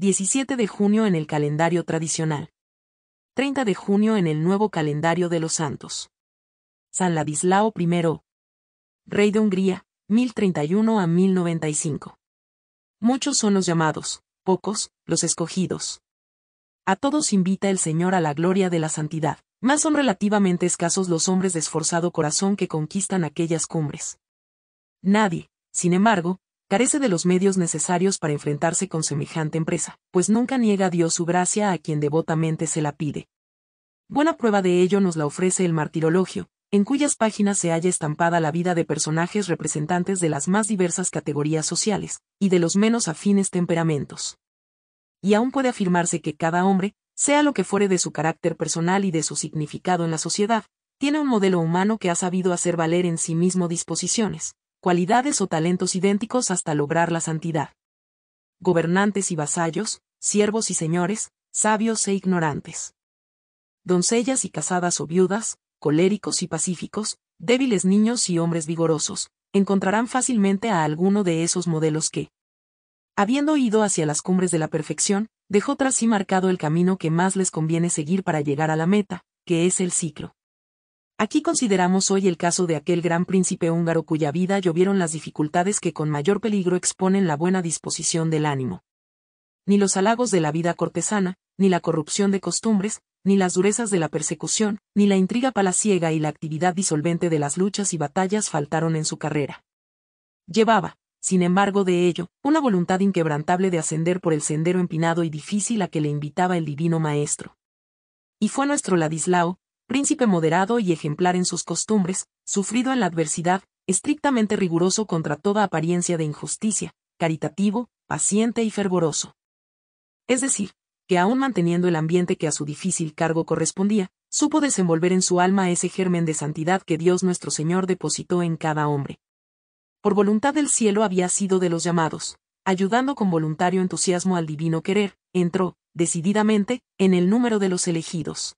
17 de junio en el calendario tradicional. 30 de junio en el nuevo calendario de los santos. San Ladislao I, rey de Hungría, 1031 a 1095. Muchos son los llamados, pocos, los escogidos. A todos invita el Señor a la gloria de la santidad, más son relativamente escasos los hombres de esforzado corazón que conquistan aquellas cumbres. Nadie, sin embargo, carece de los medios necesarios para enfrentarse con semejante empresa, pues nunca niega Dios su gracia a quien devotamente se la pide. Buena prueba de ello nos la ofrece el martirologio, en cuyas páginas se halla estampada la vida de personajes representantes de las más diversas categorías sociales, y de los menos afines temperamentos. Y aún puede afirmarse que cada hombre, sea lo que fuere de su carácter personal y de su significado en la sociedad, tiene un modelo humano que ha sabido hacer valer en sí mismo disposiciones, cualidades o talentos idénticos hasta lograr la santidad. Gobernantes y vasallos, siervos y señores, sabios e ignorantes. Doncellas y casadas o viudas, coléricos y pacíficos, débiles niños y hombres vigorosos, encontrarán fácilmente a alguno de esos modelos que, habiendo ido hacia las cumbres de la perfección, dejó tras sí marcado el camino que más les conviene seguir para llegar a la meta, que es el ciclo. Aquí consideramos hoy el caso de aquel gran príncipe húngaro cuya vida llovieron las dificultades que con mayor peligro exponen la buena disposición del ánimo. Ni los halagos de la vida cortesana, ni la corrupción de costumbres, ni las durezas de la persecución, ni la intriga palaciega y la actividad disolvente de las luchas y batallas faltaron en su carrera. Llevaba, sin embargo de ello, una voluntad inquebrantable de ascender por el sendero empinado y difícil a que le invitaba el divino maestro. Y fue nuestro Ladislao, príncipe moderado y ejemplar en sus costumbres, sufrido en la adversidad, estrictamente riguroso contra toda apariencia de injusticia, caritativo, paciente y fervoroso. Es decir, que aún manteniendo el ambiente que a su difícil cargo correspondía, supo desenvolver en su alma ese germen de santidad que Dios nuestro Señor depositó en cada hombre. Por voluntad del cielo había sido de los llamados, ayudando con voluntario entusiasmo al divino querer, entró, decididamente, en el número de los elegidos.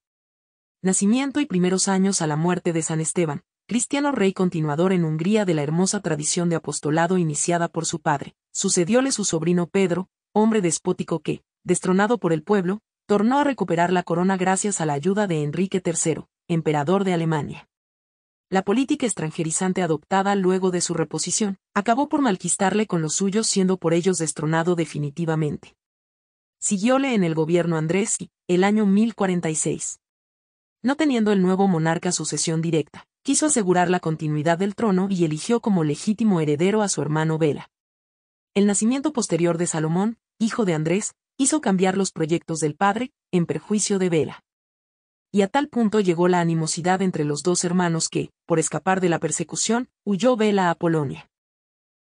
Nacimiento y primeros años a la muerte de San Esteban, cristiano rey continuador en Hungría de la hermosa tradición de apostolado iniciada por su padre. Sucedióle su sobrino Pedro, hombre despótico que, destronado por el pueblo, tornó a recuperar la corona gracias a la ayuda de Enrique III, emperador de Alemania. La política extranjerizante adoptada luego de su reposición, acabó por malquistarle con los suyos siendo por ellos destronado definitivamente. Siguióle en el gobierno Andrés el año 1046, no teniendo el nuevo monarca sucesión directa, quiso asegurar la continuidad del trono y eligió como legítimo heredero a su hermano Vela. El nacimiento posterior de Salomón, hijo de Andrés, hizo cambiar los proyectos del padre, en perjuicio de Vela. Y a tal punto llegó la animosidad entre los dos hermanos que, por escapar de la persecución, huyó Vela a Polonia.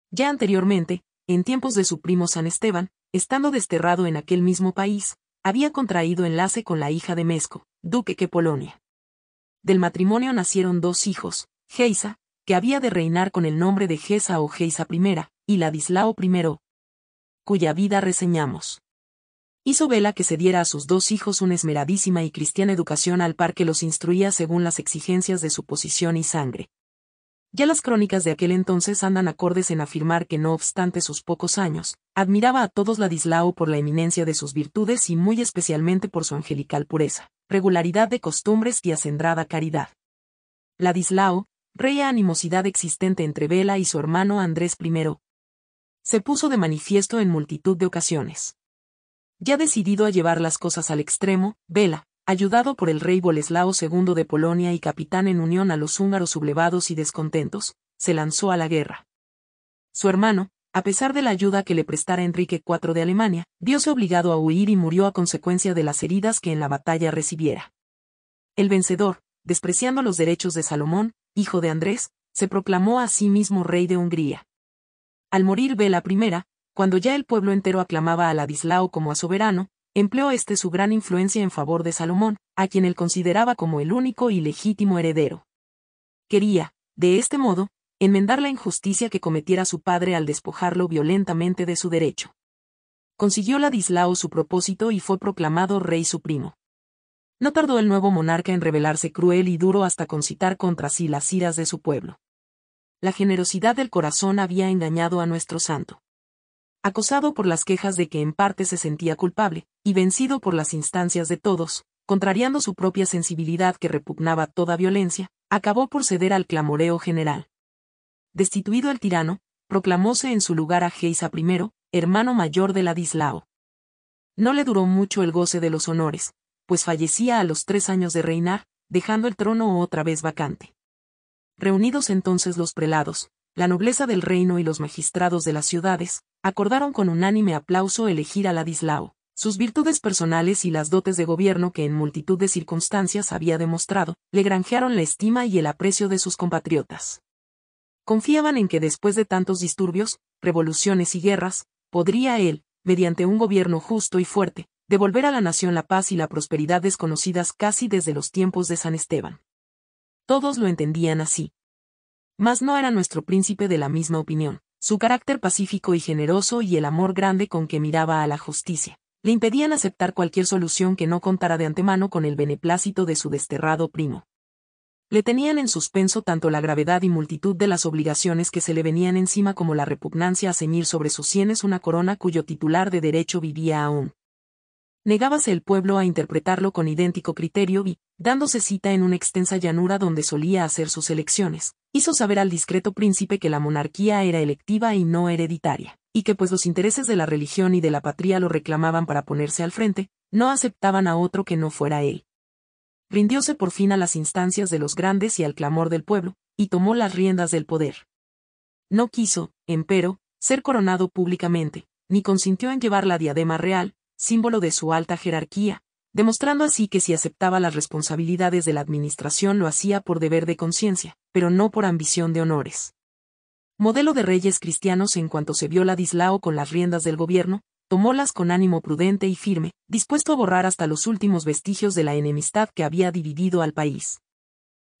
Ya anteriormente, en tiempos de su primo San Esteban, estando desterrado en aquel mismo país, había contraído enlace con la hija de Mesco, duque que Polonia. Del matrimonio nacieron dos hijos, Geisa, que había de reinar con el nombre de Geisa o Geisa I, y Ladislao I, cuya vida reseñamos. Hizo vela que se diera a sus dos hijos una esmeradísima y cristiana educación al par que los instruía según las exigencias de su posición y sangre, ya las crónicas de aquel entonces andan acordes en afirmar que no obstante sus pocos años, admiraba a todos Ladislao por la eminencia de sus virtudes y muy especialmente por su angelical pureza, regularidad de costumbres y acendrada caridad. Ladislao, reía animosidad existente entre Vela y su hermano Andrés I. Se puso de manifiesto en multitud de ocasiones. Ya decidido a llevar las cosas al extremo, Vela, ayudado por el rey Boleslao II de Polonia y capitán en unión a los húngaros sublevados y descontentos, se lanzó a la guerra. Su hermano, a pesar de la ayuda que le prestara Enrique IV de Alemania, viose obligado a huir y murió a consecuencia de las heridas que en la batalla recibiera. El vencedor, despreciando los derechos de Salomón, hijo de Andrés, se proclamó a sí mismo rey de Hungría. Al morir Bela I, cuando ya el pueblo entero aclamaba a Ladislao como a soberano, empleó este su gran influencia en favor de Salomón, a quien él consideraba como el único y legítimo heredero. Quería, de este modo, enmendar la injusticia que cometiera su padre al despojarlo violentamente de su derecho. Consiguió Ladislao su propósito y fue proclamado rey primo. No tardó el nuevo monarca en revelarse cruel y duro hasta concitar contra sí las iras de su pueblo. La generosidad del corazón había engañado a nuestro santo acosado por las quejas de que en parte se sentía culpable, y vencido por las instancias de todos, contrariando su propia sensibilidad que repugnaba toda violencia, acabó por ceder al clamoreo general. Destituido el tirano, proclamóse en su lugar a Geisa I, hermano mayor de Ladislao. No le duró mucho el goce de los honores, pues fallecía a los tres años de reinar, dejando el trono otra vez vacante. Reunidos entonces los prelados, la nobleza del reino y los magistrados de las ciudades, acordaron con unánime aplauso elegir a Ladislao, sus virtudes personales y las dotes de gobierno que en multitud de circunstancias había demostrado, le granjearon la estima y el aprecio de sus compatriotas. Confiaban en que después de tantos disturbios, revoluciones y guerras, podría él, mediante un gobierno justo y fuerte, devolver a la nación la paz y la prosperidad desconocidas casi desde los tiempos de San Esteban. Todos lo entendían así. Mas no era nuestro príncipe de la misma opinión. Su carácter pacífico y generoso y el amor grande con que miraba a la justicia, le impedían aceptar cualquier solución que no contara de antemano con el beneplácito de su desterrado primo. Le tenían en suspenso tanto la gravedad y multitud de las obligaciones que se le venían encima como la repugnancia a ceñir sobre sus sienes una corona cuyo titular de derecho vivía aún, Negábase el pueblo a interpretarlo con idéntico criterio y, dándose cita en una extensa llanura donde solía hacer sus elecciones, hizo saber al discreto príncipe que la monarquía era electiva y no hereditaria, y que pues los intereses de la religión y de la patria lo reclamaban para ponerse al frente, no aceptaban a otro que no fuera él. Rindióse por fin a las instancias de los grandes y al clamor del pueblo, y tomó las riendas del poder. No quiso, empero, ser coronado públicamente, ni consintió en llevar la diadema real, símbolo de su alta jerarquía, demostrando así que si aceptaba las responsabilidades de la administración lo hacía por deber de conciencia, pero no por ambición de honores. Modelo de reyes cristianos en cuanto se vio Ladislao con las riendas del gobierno, tomólas con ánimo prudente y firme, dispuesto a borrar hasta los últimos vestigios de la enemistad que había dividido al país.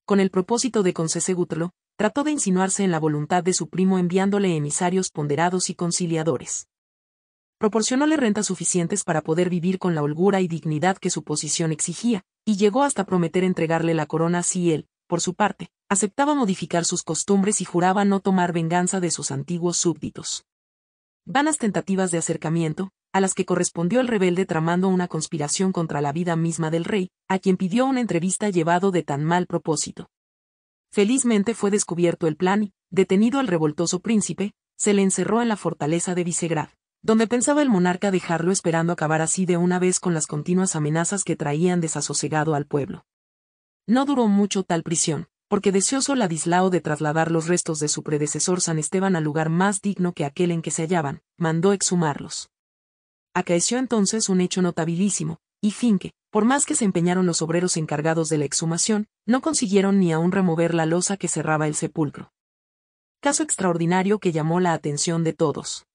Con el propósito de concesegutlo, trató de insinuarse en la voluntad de su primo enviándole emisarios ponderados y conciliadores proporcionóle rentas suficientes para poder vivir con la holgura y dignidad que su posición exigía, y llegó hasta prometer entregarle la corona si él, por su parte, aceptaba modificar sus costumbres y juraba no tomar venganza de sus antiguos súbditos. Vanas tentativas de acercamiento, a las que correspondió el rebelde tramando una conspiración contra la vida misma del rey, a quien pidió una entrevista llevado de tan mal propósito. Felizmente fue descubierto el plan y, detenido al revoltoso príncipe, se le encerró en la fortaleza de Visegrad donde pensaba el monarca dejarlo esperando acabar así de una vez con las continuas amenazas que traían desasosegado al pueblo. No duró mucho tal prisión, porque deseoso Ladislao de trasladar los restos de su predecesor San Esteban al lugar más digno que aquel en que se hallaban, mandó exhumarlos. Acaeció entonces un hecho notabilísimo, y fin que, por más que se empeñaron los obreros encargados de la exhumación, no consiguieron ni aún remover la losa que cerraba el sepulcro. Caso extraordinario que llamó la atención de todos.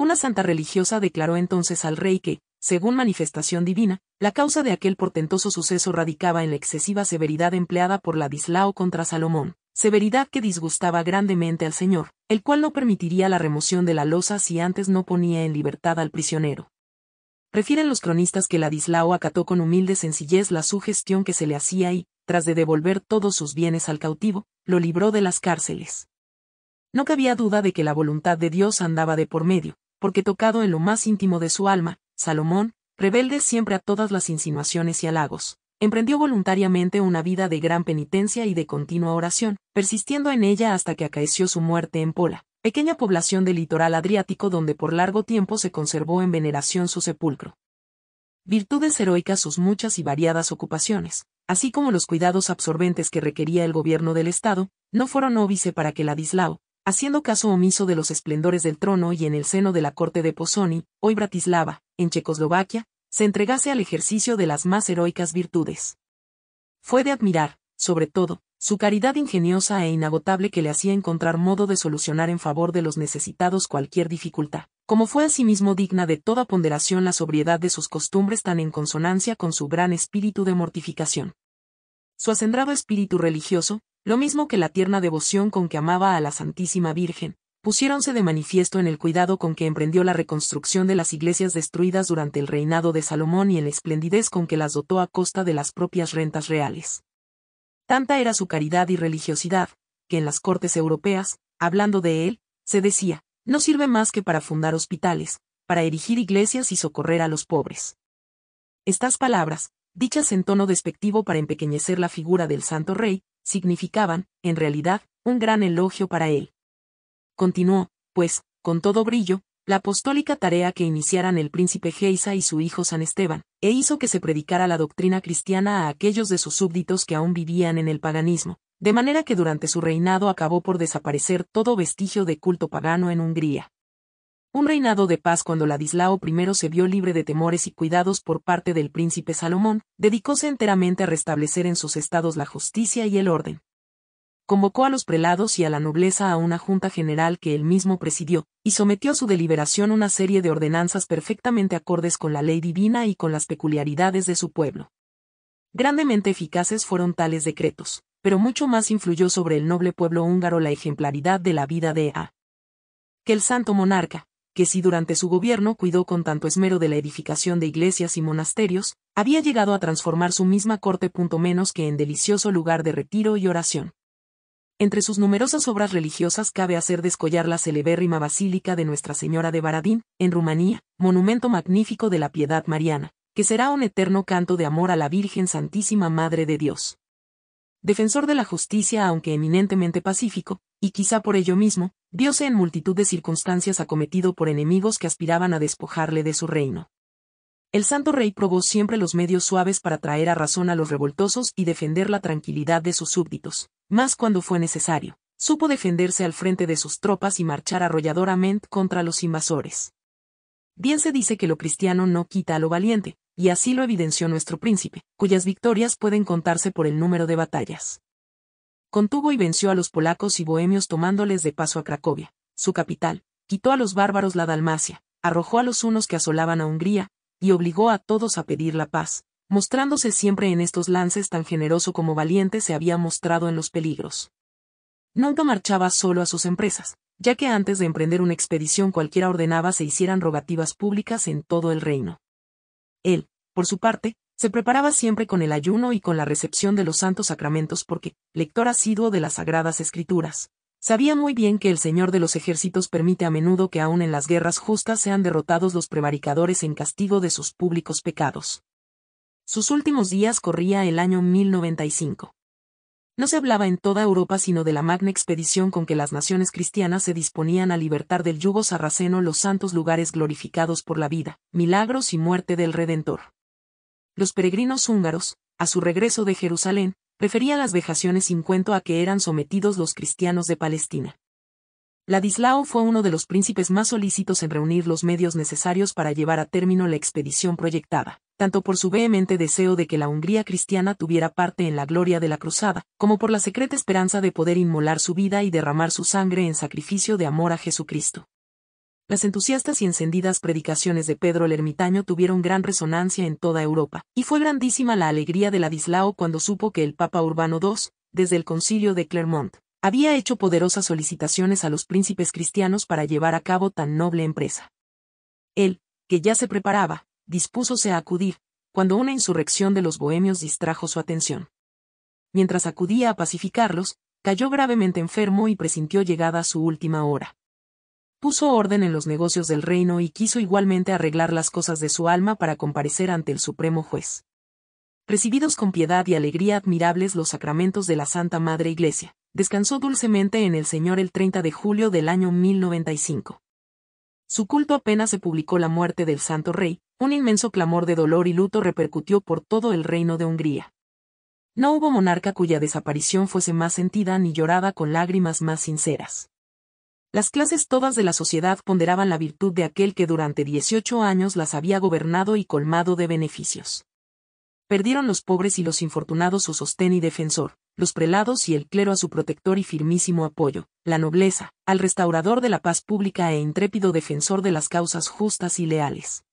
Una santa religiosa declaró entonces al rey que, según manifestación divina, la causa de aquel portentoso suceso radicaba en la excesiva severidad empleada por Ladislao contra Salomón, severidad que disgustaba grandemente al Señor, el cual no permitiría la remoción de la losa si antes no ponía en libertad al prisionero. Refieren los cronistas que Ladislao acató con humilde sencillez la sugestión que se le hacía y, tras de devolver todos sus bienes al cautivo, lo libró de las cárceles. No cabía duda de que la voluntad de Dios andaba de por medio, porque tocado en lo más íntimo de su alma, Salomón, rebelde siempre a todas las insinuaciones y halagos, emprendió voluntariamente una vida de gran penitencia y de continua oración, persistiendo en ella hasta que acaeció su muerte en Pola, pequeña población del litoral adriático donde por largo tiempo se conservó en veneración su sepulcro. Virtudes heroicas sus muchas y variadas ocupaciones, así como los cuidados absorbentes que requería el gobierno del Estado, no fueron óbice para que Ladislao, haciendo caso omiso de los esplendores del trono y en el seno de la corte de Pozoni, hoy Bratislava, en Checoslovaquia, se entregase al ejercicio de las más heroicas virtudes. Fue de admirar, sobre todo, su caridad ingeniosa e inagotable que le hacía encontrar modo de solucionar en favor de los necesitados cualquier dificultad, como fue asimismo digna de toda ponderación la sobriedad de sus costumbres tan en consonancia con su gran espíritu de mortificación. Su acendrado espíritu religioso, lo mismo que la tierna devoción con que amaba a la Santísima Virgen, pusiéronse de manifiesto en el cuidado con que emprendió la reconstrucción de las iglesias destruidas durante el reinado de Salomón y en la esplendidez con que las dotó a costa de las propias rentas reales. Tanta era su caridad y religiosidad, que en las cortes europeas, hablando de él, se decía, no sirve más que para fundar hospitales, para erigir iglesias y socorrer a los pobres. Estas palabras, dichas en tono despectivo para empequeñecer la figura del santo rey, significaban, en realidad, un gran elogio para él. Continuó, pues, con todo brillo, la apostólica tarea que iniciaran el príncipe Geisa y su hijo San Esteban, e hizo que se predicara la doctrina cristiana a aquellos de sus súbditos que aún vivían en el paganismo, de manera que durante su reinado acabó por desaparecer todo vestigio de culto pagano en Hungría. Un reinado de paz cuando Ladislao I se vio libre de temores y cuidados por parte del príncipe Salomón, dedicóse enteramente a restablecer en sus estados la justicia y el orden. Convocó a los prelados y a la nobleza a una junta general que él mismo presidió, y sometió a su deliberación una serie de ordenanzas perfectamente acordes con la ley divina y con las peculiaridades de su pueblo. Grandemente eficaces fueron tales decretos, pero mucho más influyó sobre el noble pueblo húngaro la ejemplaridad de la vida de A. Que el santo monarca, que si durante su gobierno cuidó con tanto esmero de la edificación de iglesias y monasterios, había llegado a transformar su misma corte punto menos que en delicioso lugar de retiro y oración. Entre sus numerosas obras religiosas cabe hacer descollar la celebérrima Basílica de Nuestra Señora de Baradín, en Rumanía, monumento magnífico de la piedad mariana, que será un eterno canto de amor a la Virgen Santísima Madre de Dios. Defensor de la justicia aunque eminentemente pacífico, y quizá por ello mismo, diose en multitud de circunstancias acometido por enemigos que aspiraban a despojarle de su reino. El santo rey probó siempre los medios suaves para traer a razón a los revoltosos y defender la tranquilidad de sus súbditos, más cuando fue necesario. Supo defenderse al frente de sus tropas y marchar arrolladoramente contra los invasores. Bien se dice que lo cristiano no quita a lo valiente, y así lo evidenció nuestro príncipe, cuyas victorias pueden contarse por el número de batallas. Contuvo y venció a los polacos y bohemios tomándoles de paso a Cracovia, su capital, quitó a los bárbaros la Dalmacia, arrojó a los unos que asolaban a Hungría, y obligó a todos a pedir la paz, mostrándose siempre en estos lances tan generoso como valiente se había mostrado en los peligros. Nunca marchaba solo a sus empresas, ya que antes de emprender una expedición cualquiera ordenaba se hicieran rogativas públicas en todo el reino. Él, por su parte, se preparaba siempre con el ayuno y con la recepción de los santos sacramentos porque, lector asiduo de las sagradas escrituras, sabía muy bien que el Señor de los ejércitos permite a menudo que aun en las guerras justas sean derrotados los prevaricadores en castigo de sus públicos pecados. Sus últimos días corría el año 1095. No se hablaba en toda Europa sino de la magna expedición con que las naciones cristianas se disponían a libertar del yugo sarraceno los santos lugares glorificados por la vida, milagros y muerte del Redentor los peregrinos húngaros, a su regreso de Jerusalén, preferían las vejaciones sin cuento a que eran sometidos los cristianos de Palestina. Ladislao fue uno de los príncipes más solícitos en reunir los medios necesarios para llevar a término la expedición proyectada, tanto por su vehemente deseo de que la Hungría cristiana tuviera parte en la gloria de la cruzada, como por la secreta esperanza de poder inmolar su vida y derramar su sangre en sacrificio de amor a Jesucristo. Las entusiastas y encendidas predicaciones de Pedro el Ermitaño tuvieron gran resonancia en toda Europa, y fue grandísima la alegría de Ladislao cuando supo que el Papa Urbano II, desde el concilio de Clermont, había hecho poderosas solicitaciones a los príncipes cristianos para llevar a cabo tan noble empresa. Él, que ya se preparaba, dispúsose a acudir, cuando una insurrección de los bohemios distrajo su atención. Mientras acudía a pacificarlos, cayó gravemente enfermo y presintió llegada su última hora puso orden en los negocios del reino y quiso igualmente arreglar las cosas de su alma para comparecer ante el Supremo Juez. Recibidos con piedad y alegría admirables los sacramentos de la Santa Madre Iglesia, descansó dulcemente en el Señor el 30 de julio del año 1095. Su culto apenas se publicó la muerte del Santo Rey, un inmenso clamor de dolor y luto repercutió por todo el reino de Hungría. No hubo monarca cuya desaparición fuese más sentida ni llorada con lágrimas más sinceras. Las clases todas de la sociedad ponderaban la virtud de aquel que durante 18 años las había gobernado y colmado de beneficios. Perdieron los pobres y los infortunados su sostén y defensor, los prelados y el clero a su protector y firmísimo apoyo, la nobleza, al restaurador de la paz pública e intrépido defensor de las causas justas y leales.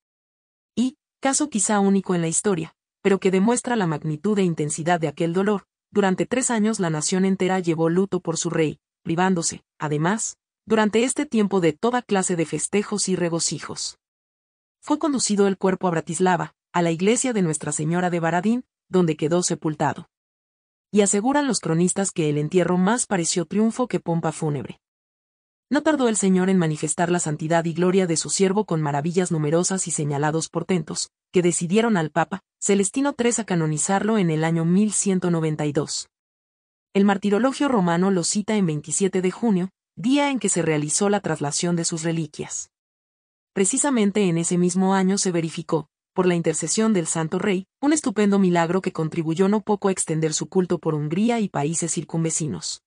Y, caso quizá único en la historia, pero que demuestra la magnitud e intensidad de aquel dolor, durante tres años la nación entera llevó luto por su rey, privándose, además, durante este tiempo de toda clase de festejos y regocijos. Fue conducido el cuerpo a Bratislava, a la iglesia de Nuestra Señora de Baradín, donde quedó sepultado. Y aseguran los cronistas que el entierro más pareció triunfo que pompa fúnebre. No tardó el Señor en manifestar la santidad y gloria de su siervo con maravillas numerosas y señalados portentos, que decidieron al Papa, Celestino III, a canonizarlo en el año 1192. El martirologio romano lo cita en 27 de junio, día en que se realizó la traslación de sus reliquias. Precisamente en ese mismo año se verificó, por la intercesión del Santo Rey, un estupendo milagro que contribuyó no poco a extender su culto por Hungría y países circunvecinos.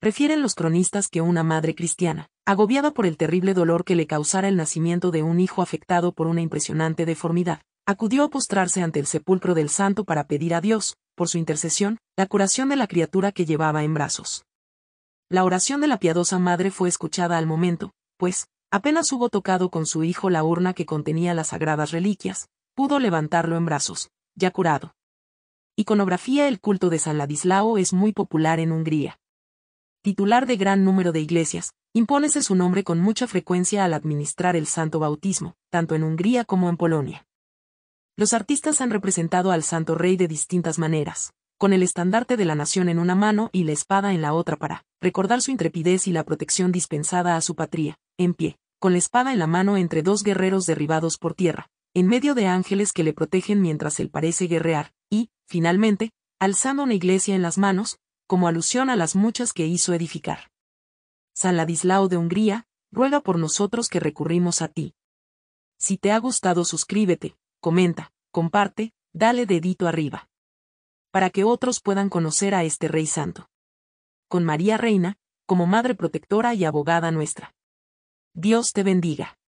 Refieren los cronistas que una madre cristiana, agobiada por el terrible dolor que le causara el nacimiento de un hijo afectado por una impresionante deformidad, acudió a postrarse ante el sepulcro del santo para pedir a Dios, por su intercesión, la curación de la criatura que llevaba en brazos. La oración de la piadosa madre fue escuchada al momento, pues, apenas hubo tocado con su hijo la urna que contenía las sagradas reliquias, pudo levantarlo en brazos, ya curado. Iconografía El culto de San Ladislao es muy popular en Hungría. Titular de gran número de iglesias, impónese su nombre con mucha frecuencia al administrar el santo bautismo, tanto en Hungría como en Polonia. Los artistas han representado al santo rey de distintas maneras con el estandarte de la nación en una mano y la espada en la otra para recordar su intrepidez y la protección dispensada a su patria, en pie, con la espada en la mano entre dos guerreros derribados por tierra, en medio de ángeles que le protegen mientras él parece guerrear, y, finalmente, alzando una iglesia en las manos, como alusión a las muchas que hizo edificar. San Ladislao de Hungría, ruega por nosotros que recurrimos a ti. Si te ha gustado suscríbete, comenta, comparte, dale dedito arriba para que otros puedan conocer a este Rey Santo. Con María Reina, como Madre Protectora y Abogada nuestra. Dios te bendiga.